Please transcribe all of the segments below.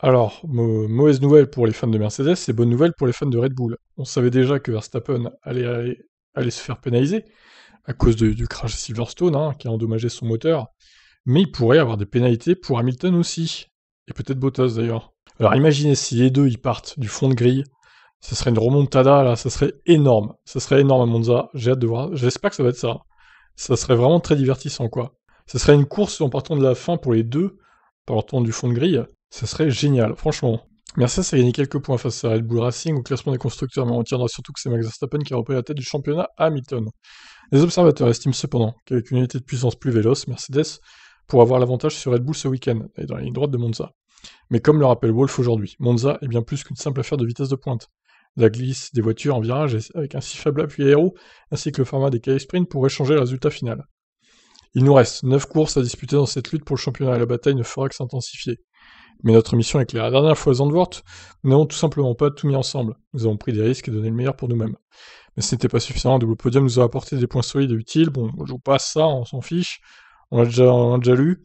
Alors, mauvaise nouvelle pour les fans de Mercedes, c'est bonne nouvelle pour les fans de Red Bull. On savait déjà que Verstappen allait, se faire pénaliser à cause du crash Silverstone hein, qui a endommagé son moteur, mais il pourrait avoir des pénalités pour Hamilton aussi, et peut-être Bottas d'ailleurs. Alors imaginez si les deux ils partent du fond de grille, ça serait une remontada là, ça serait énorme, ça serait énorme à Monza, j'ai hâte de voir, j'espère que ça va être ça. Ça serait vraiment très divertissant quoi. Ça serait une course en partant de la fin pour les deux, partant du fond de grille, ce serait génial, franchement. Mercedes a gagné quelques points face à Red Bull Racing au classement des constructeurs, mais on tiendra surtout que c'est Max Verstappen qui a repris la tête du championnat à Hamilton. Les observateurs estiment cependant qu'avec une unité de puissance plus véloce, Mercedes pourra avoir l'avantage sur Red Bull ce week-end, et dans la ligne droite de Monza. Mais comme le rappelle Wolf aujourd'hui, Monza est bien plus qu'une simple affaire de vitesse de pointe. La glisse des voitures en virage avec un si faible appui aéro, ainsi que le format des k Sprint pourraient changer le résultat final. Il nous reste 9 courses à disputer dans cette lutte pour le championnat et la bataille ne fera que s'intensifier mais notre mission est claire. La dernière fois, Zandvoort, nous n'avons tout simplement pas tout mis ensemble. Nous avons pris des risques et donné le meilleur pour nous-mêmes. Mais ce n'était pas suffisant, un double podium nous a apporté des points solides et utiles. Bon, je vous passe ça, on s'en fiche, on l'a déjà, lu.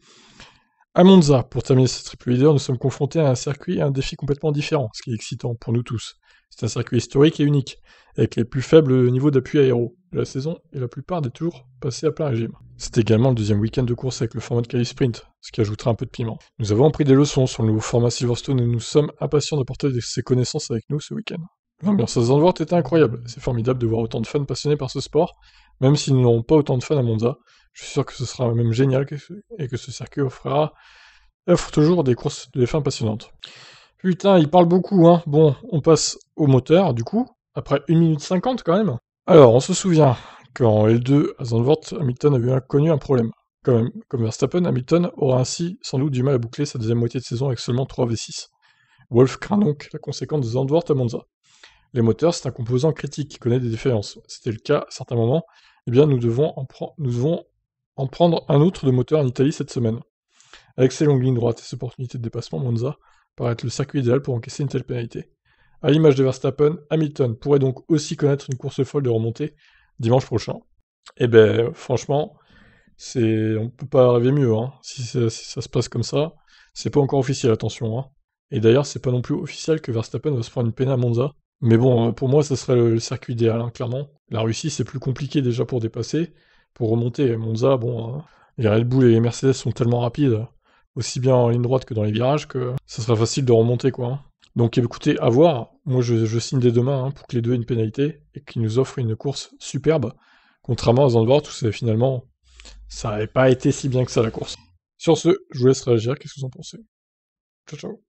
À Monza, pour terminer cette triple leader, nous sommes confrontés à un circuit et un défi complètement différent, ce qui est excitant pour nous tous. C'est un circuit historique et unique, avec les plus faibles niveaux d'appui aéro de la saison et la plupart des tours passés à plein régime. C'est également le deuxième week-end de course avec le format de Cali Sprint, ce qui ajoutera un peu de piment. Nous avons appris des leçons sur le nouveau format Silverstone et nous sommes impatients d'apporter ces connaissances avec nous ce week-end. L'ambiance à Zandvoort était incroyable. C'est formidable de voir autant de fans passionnés par ce sport, même s'ils n'auront pas autant de fans à Monza. Je suis sûr que ce sera même génial et que ce circuit offrira offre toujours des courses de f passionnantes. Putain, il parle beaucoup, hein. Bon, on passe au moteur, du coup, après 1 minute 50 quand même. Alors, on se souvient qu'en L2 à Zandvoort, Hamilton avait connu un problème. Comme, comme Verstappen, Hamilton aura ainsi sans doute du mal à boucler sa deuxième moitié de saison avec seulement 3 V6. Wolf craint donc la conséquence de Zandvoort à Monza les moteurs, c'est un composant critique qui connaît des différences. C'était le cas à certains moments. Eh bien, nous devons en, nous devons en prendre un autre de moteur en Italie cette semaine. Avec ses longues lignes droites et ses opportunités de dépassement, Monza paraît être le circuit idéal pour encaisser une telle pénalité. À l'image de Verstappen, Hamilton pourrait donc aussi connaître une course folle de remontée dimanche prochain. Eh ben, franchement, c'est, on peut pas rêver mieux. Hein. Si, ça, se passe comme ça, c'est pas encore officiel, attention. Hein. Et d'ailleurs, c'est pas non plus officiel que Verstappen va se prendre une peine à Monza mais bon, euh, pour moi, ce serait le circuit idéal, hein, clairement. La Russie, c'est plus compliqué déjà pour dépasser. Pour remonter, Monza, bon, hein, les Red Bull et les Mercedes sont tellement rapides, aussi bien en ligne droite que dans les virages, que ça sera facile de remonter, quoi. Hein. Donc écoutez, à voir. Moi, je, signe dès demain hein, pour que les deux aient une pénalité et qu'ils nous offrent une course superbe, contrairement à Zandvoort où finalement ça n'avait pas été si bien que ça la course. Sur ce, je vous laisse réagir. Qu'est-ce que vous en pensez Ciao, ciao.